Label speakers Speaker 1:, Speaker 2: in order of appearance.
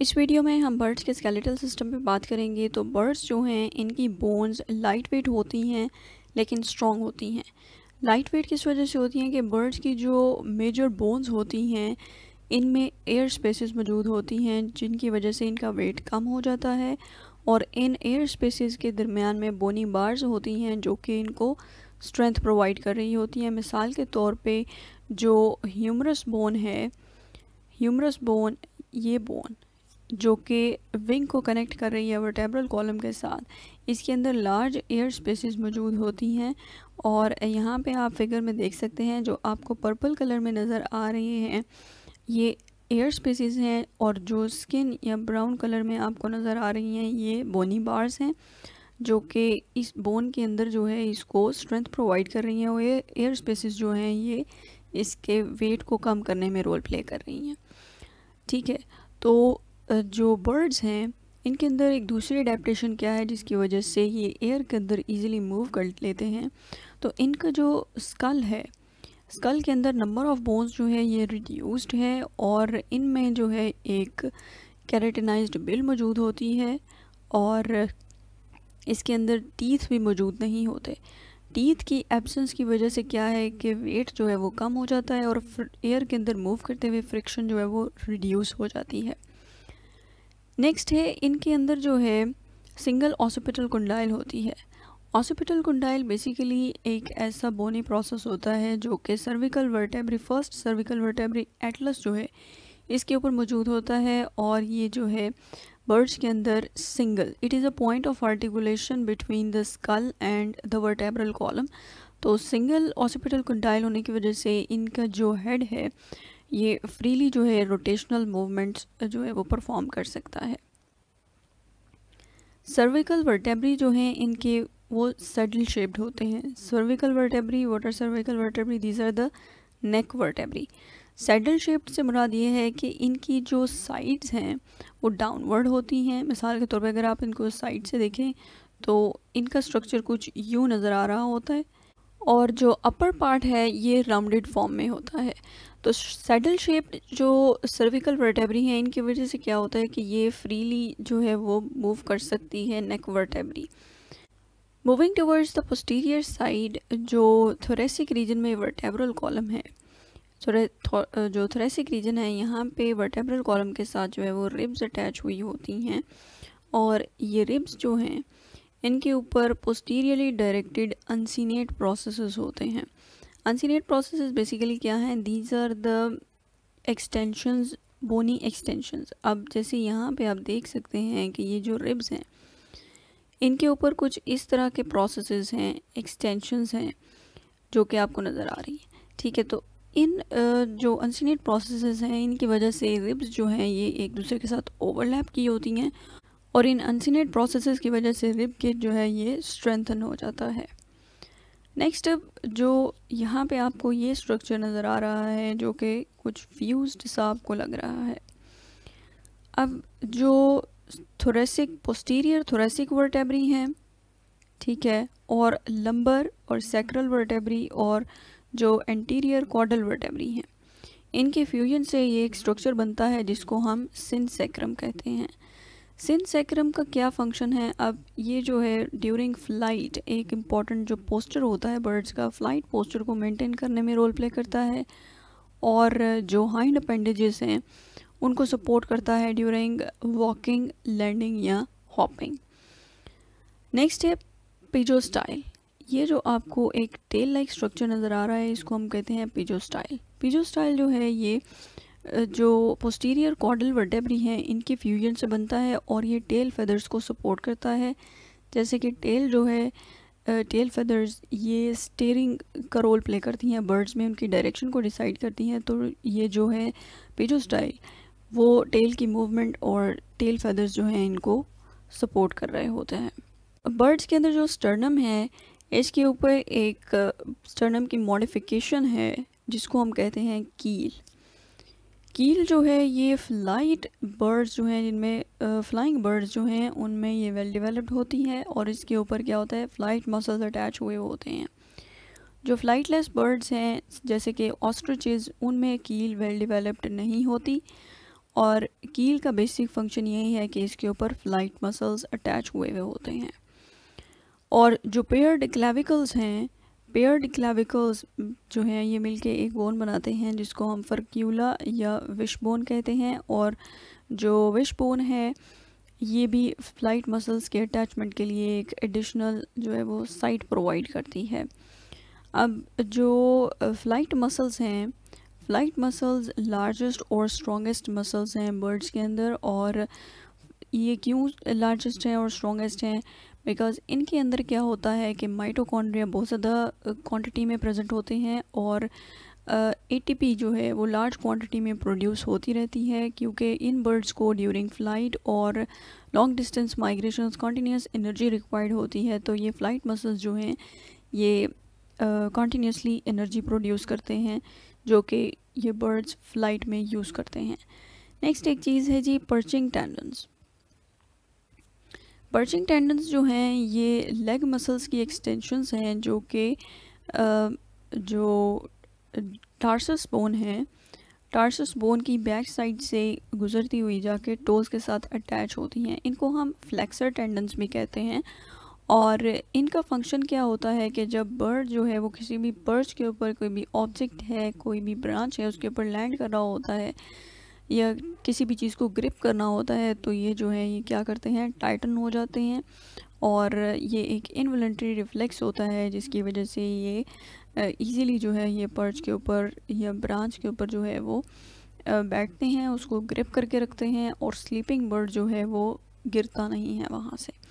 Speaker 1: इस वीडियो में हम बर्ड्स के स्केलेटल सिस्टम पे बात करेंगे तो बर्ड्स जो हैं इनकी बोन्स लाइट वेट होती हैं लेकिन स्ट्रॉन्ग होती हैं लाइट वेट किस वजह से होती हैं कि बर्ड्स की जो मेजर बोन्स होती हैं इनमें एयर स्पेसेस मौजूद होती हैं जिनकी वजह से इनका वेट कम हो जाता है और इन एयर स्पेसिस के दरमियान में बोनी बार्स होती हैं जो कि इनको स्ट्रेंथ प्रोवाइड कर रही होती हैं मिसाल के तौर पर जो ह्यूमरस बोन है ह्यूमरस बोन ये बोन जो कि विंग को कनेक्ट कर रही है वर्टेब्रल कॉलम के साथ इसके अंदर लार्ज एयर स्पेसेस मौजूद होती हैं और यहाँ पे आप फिगर में देख सकते हैं जो आपको पर्पल कलर में नज़र आ रहे हैं ये एयर स्पेसेस हैं और जो स्किन या ब्राउन कलर में आपको नज़र आ रही हैं ये बोनी बार्स हैं जो कि इस बोन के अंदर जो है इसको स्ट्रेंथ प्रोवाइड कर रही हैं और ये एयर स्पेसिस जो हैं ये इसके वेट को कम करने में रोल प्ले कर रही हैं ठीक है तो जो बर्ड्स हैं इनके अंदर एक दूसरी अडेप्टशन क्या है जिसकी वजह से ये एयर के अंदर इजीली मूव कर लेते हैं तो इनका जो स्कल है स्कल के अंदर नंबर ऑफ बोन्स जो है ये रिड्यूस्ड है और इनमें जो है एक कैरेटनाइज बिल मौजूद होती है और इसके अंदर टीथ भी मौजूद नहीं होते टीथ की एब्सेंस की वजह से क्या है कि वेट जो है वो कम हो जाता है और एयर के अंदर मूव करते हुए फ्रिक्शन जो है वो रिड्यूस हो जाती है नेक्स्ट है इनके अंदर जो है सिंगल ऑसिपिटल कुंडाइल होती है ऑसिपिटल कुंडाइल बेसिकली एक ऐसा बोनी प्रोसेस होता है जो कि cervical vertebrae first cervical vertebrae atlas जो है इसके ऊपर मौजूद होता है और ये जो है बर्ड्स के अंदर single it is a point of articulation between the skull and the vertebral column तो सिंगल ऑसिपिटल कुंडाइल होने की वजह से इनका जो हेड है ये फ्रीली जो है रोटेशनल मूवमेंट्स जो है वो परफॉर्म कर सकता है सर्विकल वर्टेब्री जो हैं इनके वो सडल शेप्ड होते हैं cervical vertebrae water cervical vertebrae these are the neck vertebrae saddle shaped से मुराद ये है कि इनकी जो साइड्स हैं वो डाउनवर्ड होती हैं मिसाल के तौर पर अगर आप इनको साइड से देखें तो इनका स्ट्रक्चर कुछ यूँ नज़र आ रहा होता है और जो अपर पार्ट है ये राउंडेड फॉर्म में होता है तो सैडल शेप जो सर्विकल वर्टेबरी है इनकी वजह से क्या होता है कि ये फ्रीली जो है वो मूव कर सकती है neck vertebrae moving towards the posterior side जो थोरेसिक रीजन में वर्टेब्रल कॉलम है जो थोरेसिक रीजन है यहाँ पे वर्टेब्रल कॉलम के साथ जो है वो रिब्स अटैच हुई होती हैं और ये रिब्स जो हैं इनके ऊपर पोस्टीरियरली डायरेक्टेड अनसीनेट प्रोसेस होते हैं अनसीनेट प्रोसेस बेसिकली क्या है these are the extensions bony extensions अब जैसे यहाँ पे आप देख सकते हैं कि ये जो रिब्स हैं इनके ऊपर कुछ इस तरह के प्रोसेस हैं एक्सटेंशंस हैं जो कि आपको नज़र आ रही है ठीक है तो इन जो अनसीनेट प्रोसेसेस हैं इनकी वजह से रिब्स जो हैं ये एक दूसरे के साथ ओवरलैप की होती हैं और इन अनसीनेट प्रोसेसेस की वजह से रिब के जो है ये स्ट्रेंथन हो जाता है नेक्स्ट जो यहाँ पे आपको ये स्ट्रक्चर नज़र आ रहा है जो कि कुछ फ्यूज सा आपको लग रहा है अब जो थोरेसिक पोस्टीरियर थोरेसिक वर्टेबरी हैं ठीक है और लंबर और सेक्रल वर्टेबरी और जो एंटीरियर कॉडल वर्टेबरी हैं इनके फ्यूजन से ये एक स्ट्रक्चर बनता है जिसको हम सिंसेक्रम कहते हैं सिन सेक्रम का क्या फंक्शन है अब ये जो है ड्यूरिंग फ्लाइट एक इम्पॉर्टेंट जो पोस्टर होता है बर्ड्स का फ्लाइट पोस्टर को मेंटेन करने में रोल प्ले करता है और जो हाइंड अपेंडेजेस हैं उनको सपोर्ट करता है ड्यूरिंग वॉकिंग लैंडिंग या हॉपिंग नेक्स्ट है पिजो स्टाइल ये जो आपको एक टेल लाइक स्ट्रक्चर नज़र आ रहा है इसको हम कहते हैं पिजो स्टाइल पिजो स्टाइल जो है ये जो पोस्टीरियर कॉडल वर्डेबरी हैं इनके फ्यूजन से बनता है और ये टेल फेदर्स को सपोर्ट करता है जैसे कि टेल जो है टेल फेदर्स ये स्टेयरिंग का रोल प्ले करती हैं बर्ड्स में उनकी डायरेक्शन को डिसाइड करती हैं तो ये जो है पेजो स्टाइल वो टेल की मूवमेंट और टेल फेदर्स जो हैं इनको सपोर्ट कर रहे होते हैं बर्ड्स के अंदर जो स्टर्नम है इसके ऊपर एक स्टर्नम की मॉडिफिकेशन है जिसको हम कहते हैं कील कील जो है ये फ्लाइट बर्ड्स जो हैं जिनमें फ्लाइंग बर्ड्स जो हैं उनमें ये वेल डिवेलप्ड होती है और इसके ऊपर क्या होता है फ्लाइट मसल्स अटैच हुए होते हैं जो फ्लाइटलेस बर्ड्स हैं जैसे कि ऑस्ट्रिचेज उनमें कील वेल डिवेलप्ड नहीं होती और कील का बेसिक फंक्शन यही है कि इसके ऊपर फ्लाइट मसल्स अटैच हुए हुए होते हैं और जो पेयर्ड क्लेविकल्स हैं पेयर्ड क्लाविकल्स mm, जो हैं ये मिलके एक बोन बनाते हैं जिसको हम फर्क्यूला या विश बोन कहते हैं और जो विश बोन है ये भी फ्लाइट मसल्स के अटैचमेंट के लिए एक एडिशनल जो है वो साइट प्रोवाइड करती है अब जो फ्लाइट uh, मसल्स हैं फ्लाइट मसल्स लार्जेस्ट और स्ट्रॉन्गेस्ट मसल्स हैं बर्ड्स के अंदर और ये क्यों लार्जेस्ट हैं और स्ट्रॉन्गेस्ट हैं बिकॉज़ इनके अंदर क्या होता है कि माइटोकॉन्ड्रिया बहुत ज़्यादा क्वांटिटी में प्रेजेंट होते हैं और एटीपी uh, जो है वो लार्ज क्वांटिटी में प्रोड्यूस होती रहती है क्योंकि इन बर्ड्स को ड्यूरिंग फ़्लाइट और long distance migration continuous energy required होती है तो ये फ़्लाइट मसल्स जो हैं ये कॉन्टीन्यूसली एनर्जी प्रोड्यूस करते हैं जो कि ये बर्ड्स फ्लाइट में यूज़ करते हैं नेक्स्ट एक चीज़ है जी पर्चिंग टैंडन्स बर्चिंग टेंडन्स जो हैं ये लेग मसल्स की एक्सटेंशंस हैं जो कि जो टार्सस बोन है टार्सस बोन की बैक साइड से गुजरती हुई जाके टोज़ के साथ अटैच होती हैं इनको हम फ्लेक्सर टेंडन्स भी कहते हैं और इनका फंक्शन क्या होता है कि जब बर्ड जो है वो किसी भी पर्च के ऊपर कोई भी ऑब्जेक्ट है कोई भी ब्रांच है उसके ऊपर लैंड कर रहा होता है या किसी भी चीज़ को ग्रिप करना होता है तो ये जो है ये क्या करते हैं टाइटन हो जाते हैं और ये एक इनवलेंट्री रिफ्लेक्स होता है जिसकी वजह से ये ईज़िली जो है ये पर्च के ऊपर या ब्रांच के ऊपर जो है वो बैठते हैं उसको ग्रिप करके रखते हैं और स्लीपिंग बर्ड जो है वो गिरता नहीं है वहाँ से